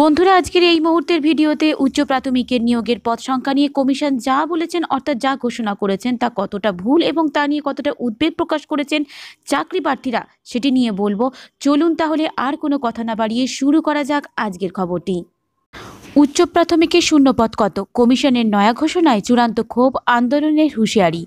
বন্ধুরা আজকের এই মুহূর্তের ভিডিওতে উচ্চ প্রাথমিকের নিয়োগের পদ সংখ্যা নিয়ে কমিশন যা বলেছেন অর্থাৎ যা ঘোষণা করেছেন তা কতটা ভুল এবং তা নিয়ে কতটা উদ্বেগ প্রকাশ করেছেন চাকরি প্রার্থীরা সেটি নিয়ে বলবো চলুন তাহলে আর কোনো কথা না বাড়িয়ে শুরু করা যাক আজকের খবরটি উচ্চ প্রাথমিকের শূন্যপদ কত কমিশনের নয়া ঘোষণায় চূড়ান্ত ক্ষোভ আন্দোলনের হুঁশিয়ারি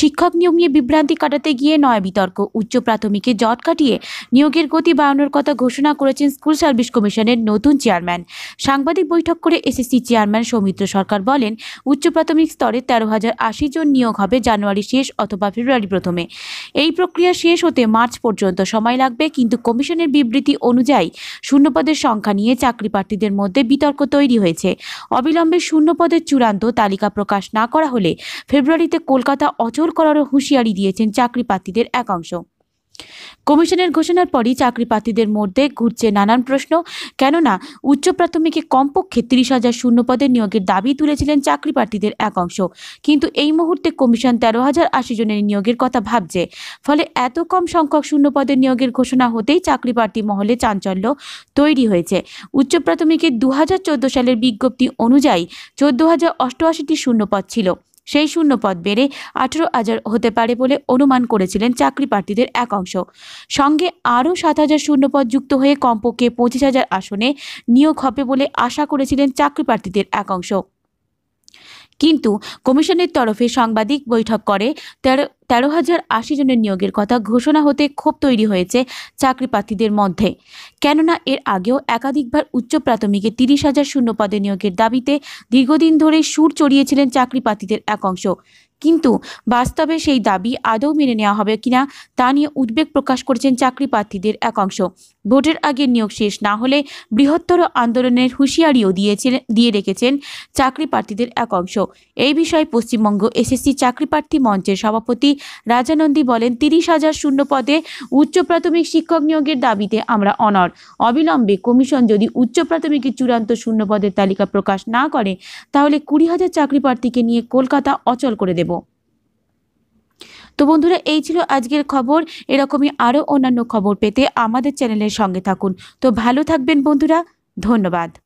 শিক্ষক নিয়োগ নিয়ে বিভ্রান্তি কাটাতে গিয়ে নয় বিতর্ক উচ্চ প্রাথমিকে জট কাটিয়ে নিয়োগের গতি বাড়ানোর কথা ঘোষণা করেছেন স্কুল সার্ভিস কমিশনের নতুন চেয়ারম্যান সাংবাদিক বৈঠক করে এসএসসি চেয়ারম্যান সৌমিত্র সরকার বলেন উচ্চ প্রাথমিক স্তরে তেরো হাজার আশি জন নিয়োগ হবে জানুয়ারি শেষ অথবা ফেব্রুয়ারি প্রথমে এই প্রক্রিয়া শেষ হতে মার্চ পর্যন্ত সময় লাগবে কিন্তু কমিশনের বিবৃতি অনুযায়ী শূন্যপদের সংখ্যা নিয়ে চাকরি প্রার্থীদের মধ্যে বিতর্ক তৈরি হয়েছে অবিলম্বে শূন্যপদের চূড়ান্ত তালিকা প্রকাশ না করা হলে ফেব্রুয়ারিতে কলকাতা অচল করারও হুঁশিয়ারি দিয়েছেন চাকরি প্রার্থীদের একাংশ কমিশনের ঘোষণার পরই চাকরিপ্রার্থীদের মধ্যে ঘুরছে নানান প্রশ্ন কেননা উচ্চ প্রাথমিকে কমপক্ষে তিরিশ হাজার শূন্যপদের নিয়োগের দাবি তুলেছিলেন চাকরিপ্রার্থীদের এক অংশ কিন্তু এই মুহূর্তে কমিশন তেরো হাজার আশি জনের নিয়োগের কথা ভাবছে ফলে এত কম সংখ্যক শূন্যপদের নিয়োগের ঘোষণা হতেই চাকরিপ্রার্থী মহলে চাঞ্চল্য তৈরি হয়েছে উচ্চ প্রাথমিকের দু সালের বিজ্ঞপ্তি অনুযায়ী চোদ্দ হাজার অষ্টআশিটি শূন্যপদ ছিল সেই শূন্য পদ বেড়ে আঠেরো হাজার হতে পারে বলে অনুমান করেছিলেন চাকরি প্রার্থীদের এক অংশ সঙ্গে আরও সাত হাজার শূন্য পদ যুক্ত হয়ে কমপক্ষে পঁচিশ হাজার আসনে নিয়োগ হবে বলে আশা করেছিলেন চাকরি প্রার্থীদের এক অংশ কিন্তু কমিশনের তরফে সাংবাদিক বৈঠক করে তেরো তেরো হাজার আশি জনের নিয়োগের কথা ঘোষণা হতে ক্ষোভ তৈরি হয়েছে চাকরি প্রার্থীদের মধ্যে কেননা এর আগেও একাধিকবার উচ্চ প্রাথমিকে তিরিশ হাজার শূন্য পদে নিয়োগের দাবিতে দীর্ঘদিন ধরে সুর চড়িয়েছিলেন চাকরি প্রার্থীদের এক অংশ কিন্তু বাস্তবে সেই দাবি আদৌ মেনে নেওয়া হবে কিনা তা নিয়ে উদ্বেগ প্রকাশ করেছেন চাকরি প্রার্থীদের একাংশ ভোটের আগে নিয়োগ শেষ না হলে বৃহত্তর আন্দোলনের হুঁশিয়ারিও দিয়েছিলেন দিয়ে রেখেছেন চাকরি প্রার্থীদের একাংশ এই বিষয়ে পশ্চিমবঙ্গ এসএসসি চাকরি প্রার্থী মঞ্চের সভাপতি রাজানন্দী বলেন তিরিশ হাজার শূন্য পদে উচ্চ প্রাথমিক শিক্ষক নিয়োগের দাবিতে আমরা অনর অবিলম্বে কমিশন যদি উচ্চ প্রাথমিকের চূড়ান্ত শূন্য পদের তালিকা প্রকাশ না করে তাহলে কুড়ি হাজার চাকরি প্রার্থীকে নিয়ে কলকাতা অচল করে দেব তো বন্ধুরা এই ছিল আজকের খবর এরকমই আরও অন্যান্য খবর পেতে আমাদের চ্যানেলের সঙ্গে থাকুন তো ভালো থাকবেন বন্ধুরা ধন্যবাদ